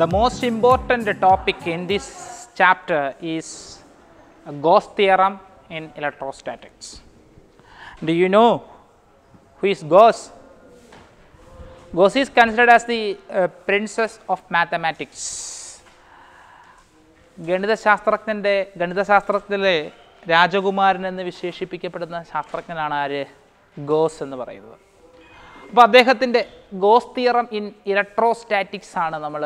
The most important topic in this chapter is Gauss theorem in electrostatics. Do you know who is Gauss? Gauss is considered as the uh, princess of mathematics. ഗണിതശാസ്ത്രജ്ഞൻ്റെ ഗണിതശാസ്ത്രത്തിലെ രാജകുമാരൻ എന്ന് വിശേഷിപ്പിക്കപ്പെടുന്ന ശാസ്ത്രജ്ഞനാണ് ആര് goes എന്ന് പറയുന്നത് അപ്പോൾ അദ്ദേഹത്തിൻ്റെ goes theorem in electrostatics ആണ് നമ്മൾ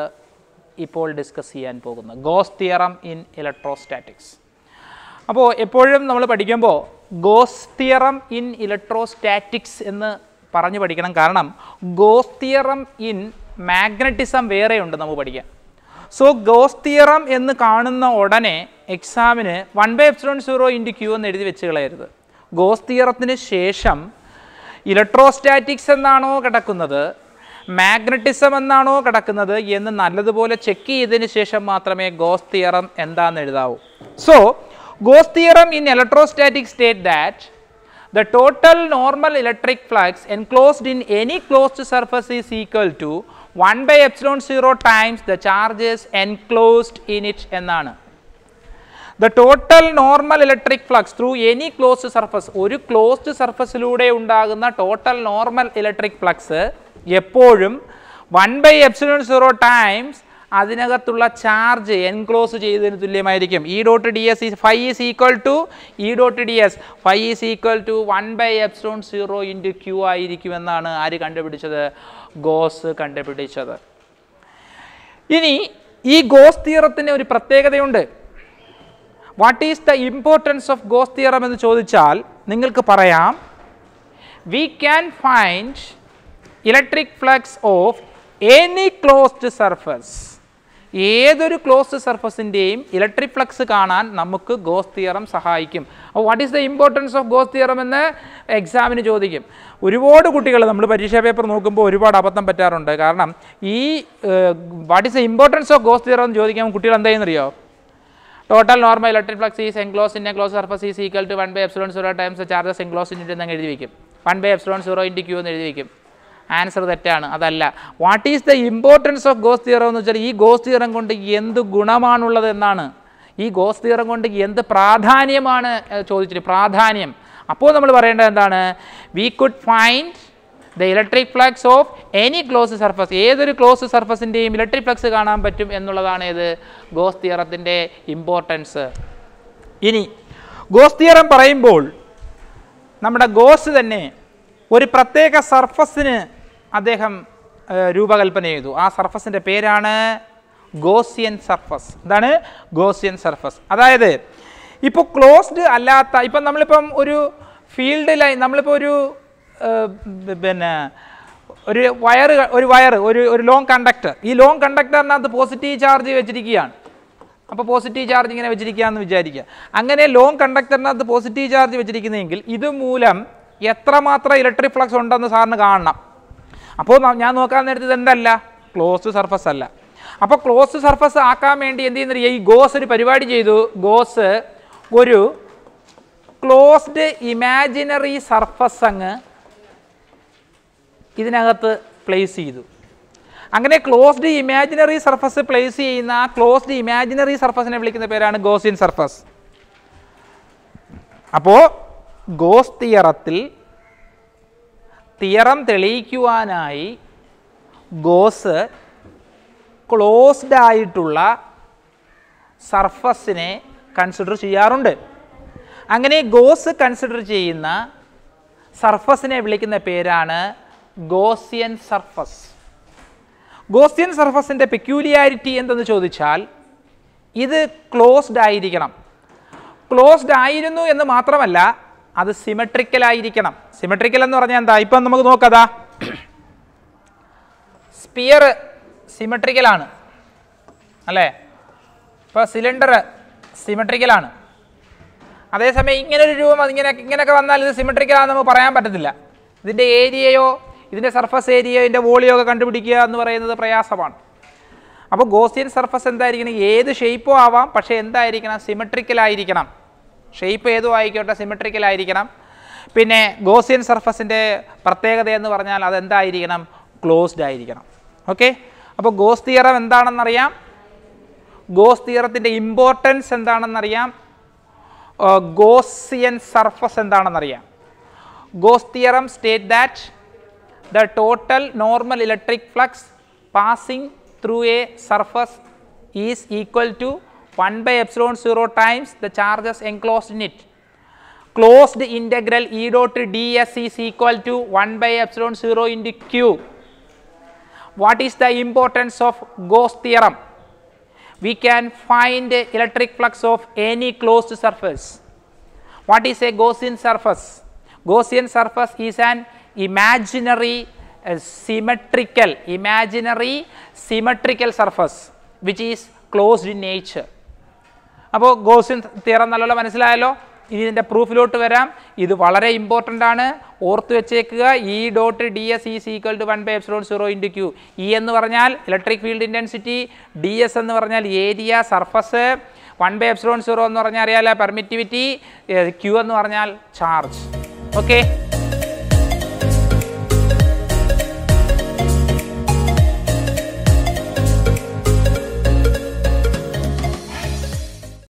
ഇപ്പോൾ ഡിസ്കസ് ചെയ്യാൻ പോകുന്നത് ഗോസ് തിയറം ഇൻ ഇലക്ട്രോസ്റ്റാറ്റിക്സ് അപ്പോൾ എപ്പോഴും നമ്മൾ പഠിക്കുമ്പോൾ ഗോസ് തിയറം ഇൻ ഇലക്ട്രോസ്റ്റാറ്റിക്സ് എന്ന് പറഞ്ഞു പഠിക്കണം കാരണം ഗോസ് തിയറം ഇൻ മാഗ്നറ്റിസം വേറെയുണ്ട് നമുക്ക് പഠിക്കാൻ സോ ഗോസ് തിയറം എന്ന് കാണുന്ന ഉടനെ എക്സാമിന് one by epsilon zero into Q എന്ന് എഴുതി വെച്ച് കളയരുത് ഗോസ് തിയറത്തിന് ശേഷം ഇലക്ട്രോസ്റ്റാറ്റിക്സ് എന്നാണോ കിടക്കുന്നത് മാഗ്നറ്റിസം എന്നാണോ കിടക്കുന്നത് എന്ന് നല്ലതുപോലെ ചെക്ക് ചെയ്തതിന് ശേഷം മാത്രമേ ഗോസ് തിയറം എന്താണെന്ന് എഴുതാവൂ so Gauss theorem in electrostatic state that the total normal electric flux enclosed in any closed surface is equal to 1 by epsilon 0 times the charges enclosed in it എന്നാണ് the total normal electric flux through any closed surface ഒരു closed സർഫസിലൂടെ ഉണ്ടാകുന്ന total normal electric flux എപ്പോഴും one by epsilon zero times അതിനകത്തുള്ള charge enclose ചെയ്തതിന് തുല്യമായിരിക്കും E dot D S phi is equal to E dot D S phi is equal to one by epsilon zero into Q ആയിരിക്കുമെന്നാണ് ആര് കണ്ടുപിടിച്ചത് goes കണ്ടുപിടിച്ചത് ഇനി ഈ ഗോസ് തിയറത്തിന് ഒരു പ്രത്യേകതയുണ്ട് what is the importance of Gauss theorem എന്ന് ചോദിച്ചാൽ നിങ്ങൾക്ക് പറയാം we can find electric flux of any closed surface ഏതൊരു ക്ലോസ്ഡ് സർഫസിൻ്റെയും ഇലക്ട്രിക് ഫ്ലക്സ് കാണാൻ നമുക്ക് ഗോസ് തിയറം സഹായിക്കും അപ്പോൾ what is the importance of Gauss theorem എന്ന് എക്സാമിന് ചോദിക്കും ഒരുപാട് കുട്ടികൾ നമ്മൾ പരീക്ഷാ പേപ്പർ നോക്കുമ്പോൾ ഒരുപാട് അബദ്ധം പറ്റാറുണ്ട് കാരണം ഈ what is the importance of Gauss theorem എന്ന് ചോദിക്കാൻ കുട്ടികൾ അറിയോ total normal electric flux is enclose in enclose surface is equal to one by epsilon zero times charges enclose in എന്ന് എഴുതി വയ്ക്കും one by epsilon zero into Q എന്ന് എഴുതി വയ്ക്കും ആൻസർ തെറ്റാണ് അതല്ല what is the importance of Gauss theorem എന്ന് വെച്ചാൽ ഈ ഗോസ് തിയറം കൊണ്ട് എന്ത് ഗുണമാണുള്ളത് എന്നാണ് ഈ ഗോസ് തിയറം കൊണ്ട് എന്ത് പ്രാധാന്യമാണ് ചോദിച്ചിട്ട് പ്രാധാന്യം അപ്പോൾ നമ്മൾ പറയേണ്ടത് എന്താണ് we could find the electric flux of any close surface ഏതൊരു ക്ലോസ് സർഫസിൻ്റെയും ഇലക്ട്രിക് ഫ്ലക്സ് കാണാൻ പറ്റും എന്നുള്ളതാണ് ഇത് ഗോസ് തിയറത്തിൻ്റെ ഇമ്പോർട്ടൻസ് ഇനി ഗോസ് തിയറം പറയുമ്പോൾ നമ്മുടെ ഗോസ് തന്നെ ഒരു പ്രത്യേക സർഫസിന് അദ്ദേഹം രൂപകൽപ്പന ചെയ്തു ആ സർഫസിൻ്റെ പേരാണ് ഗോസിയൻ സർഫസ് എന്താണ് ഗോസിയൻ സർഫസ് അതായത് ഇപ്പോൾ ക്ലോസ്ഡ് അല്ലാത്ത ഇപ്പം നമ്മളിപ്പം ഒരു ഫീൽഡ് ലൈൻ നമ്മളിപ്പോൾ ഒരു പിന്നെ ഒരു വയർ ഒരു വയർ ഒരു ഒരു ലോങ് കണ്ടക്ടർ ഈ ലോങ് കണ്ടക്ടറിനകത്ത് പോസിറ്റീവ് ചാർജ് വെച്ചിരിക്കുകയാണ് അപ്പോൾ പോസിറ്റീവ് ചാർജ് ഇങ്ങനെ വെച്ചിരിക്കുകയെന്ന് വിചാരിക്കുക അങ്ങനെ ലോങ് കണ്ടക്ടറിനകത്ത് പോസിറ്റീവ് ചാർജ് വെച്ചിരിക്കുന്നതെങ്കിൽ ഇതുമൂലം എത്രമാത്രം ഇലക്ട്രിക് ഫ്ലക്സ് ഉണ്ടെന്ന് സാറിന് കാണണം അപ്പോൾ ഞാൻ നോക്കാൻ നേരത്തെ എന്തല്ല ക്ലോസ്ഡ് സർഫസ് അല്ല അപ്പോൾ ക്ലോസ്ഡ് സർഫസ് ആക്കാൻ വേണ്ടി എന്ത് ചെയ്യുന്നില്ല ഈ ഗോസ് ഒരു പരിപാടി ചെയ്തു ഗോസ് ഒരു ക്ലോസ്ഡ് ഇമാജിനറി സർഫസ് അങ്ങ് ഇതിനകത്ത് പ്ലേസ് ചെയ്തു അങ്ങനെ ക്ലോസ്ഡ് ഇമാജിനറി സർഫസ് പ്ലേസ് ചെയ്യുന്ന ആ ക്ലോസ്ഡ് ഇമാജിനറി സർഫസിനെ വിളിക്കുന്ന പേരാണ് ഗോസിൻ സർഫസ് അപ്പോൾ ഗോസ് തിയറത്തിൽ തിയറം തെളിയിക്കുവാനായി ഗോസ് ക്ലോസ്ഡ് ആയിട്ടുള്ള സർഫസിനെ കൺസിഡർ ചെയ്യാറുണ്ട് അങ്ങനെ ഗോസ് കൺസിഡർ ചെയ്യുന്ന സർഫസിനെ വിളിക്കുന്ന പേരാണ് ഗോസിയൻ സർഫസ് ഗോസിയൻ സർഫസിൻ്റെ പെക്യൂലിയാരിറ്റി എന്തെന്ന് ചോദിച്ചാൽ ഇത് ക്ലോസ്ഡ് ആയിരിക്കണം ക്ലോസ്ഡ് ആയിരുന്നു എന്ന് മാത്രമല്ല അത് ആയിരിക്കണം സിമെട്രിക്കൽ എന്ന് പറഞ്ഞാൽ എന്താ ഇപ്പം നമുക്ക് നോക്കതാ സ്പിയർ സിമെട്രിക്കലാണ് അല്ലേ ഇപ്പോൾ സിലിണ്ടർ സിമെട്രിക്കലാണ് അതേസമയം ഇങ്ങനെ ഒരു രൂപം അതിങ്ങനെ ഇങ്ങനെയൊക്കെ വന്നാൽ ഇത് സിമെട്രിക്കലാണെന്ന് നമുക്ക് പറയാൻ പറ്റത്തില്ല ഇതിൻ്റെ ഏരിയയോ ഇതിൻ്റെ സർഫസ് ഏരിയയോ ഇതിൻ്റെ വോളിയോ ഒക്കെ കണ്ടുപിടിക്കുക എന്ന് പറയുന്നത് പ്രയാസമാണ് അപ്പോൾ ഗോസിയൻ സർഫസ് എന്തായിരിക്കണം ഏത് ഷേപ്പോ ആവാം പക്ഷേ എന്തായിരിക്കണം സിമെട്രിക്കലായിരിക്കണം ഷേപ്പ് ഏതും ആയിക്കോട്ടെ സിമെട്രിക്കൽ ആയിരിക്കണം പിന്നെ ഗോസിയൻ സർഫസിൻ്റെ പ്രത്യേകത എന്ന് പറഞ്ഞാൽ അതെന്തായിരിക്കണം ക്ലോസ്ഡ് ആയിരിക്കണം ഓക്കെ അപ്പോൾ ഗോസ് തിയറം എന്താണെന്നറിയാം ഗോസ് തിയറത്തിൻ്റെ ഇമ്പോർട്ടൻസ് എന്താണെന്നറിയാം ഗോസിയൻ സർഫസ് എന്താണെന്നറിയാം Gauss theorem state that the total normal electric flux passing through a surface is equal to 1 by epsilon 0 times the charges enclosed in it. Closed integral E dot ds is equal to 1 by epsilon 0 into q. What is the importance of Gauss theorem? We can find the electric flux of any closed surface. What is a Gaussian surface? Gaussian surface is an imaginary uh, symmetrical, imaginary symmetrical surface which is closed in nature. അപ്പോൾ ഗോസിൻ theorem നല്ലോണം മനസ്സിലായല്ലോ ഇനി ഇതിൻ്റെ പ്രൂഫിലോട്ട് വരാം ഇത് വളരെ important ആണ് ഓർത്ത് വെച്ചേക്കുക E dot D S is equal to one by epsilon zero into Q E എന്ന് പറഞ്ഞാൽ electric field intensity D S എന്ന് പറഞ്ഞാൽ area surface one by epsilon zero എന്ന് പറഞ്ഞാൽ അറിയാലോ പെർമിറ്റിവിറ്റി ക്യൂ എന്ന് പറഞ്ഞാൽ ചാർജ് ഓക്കെ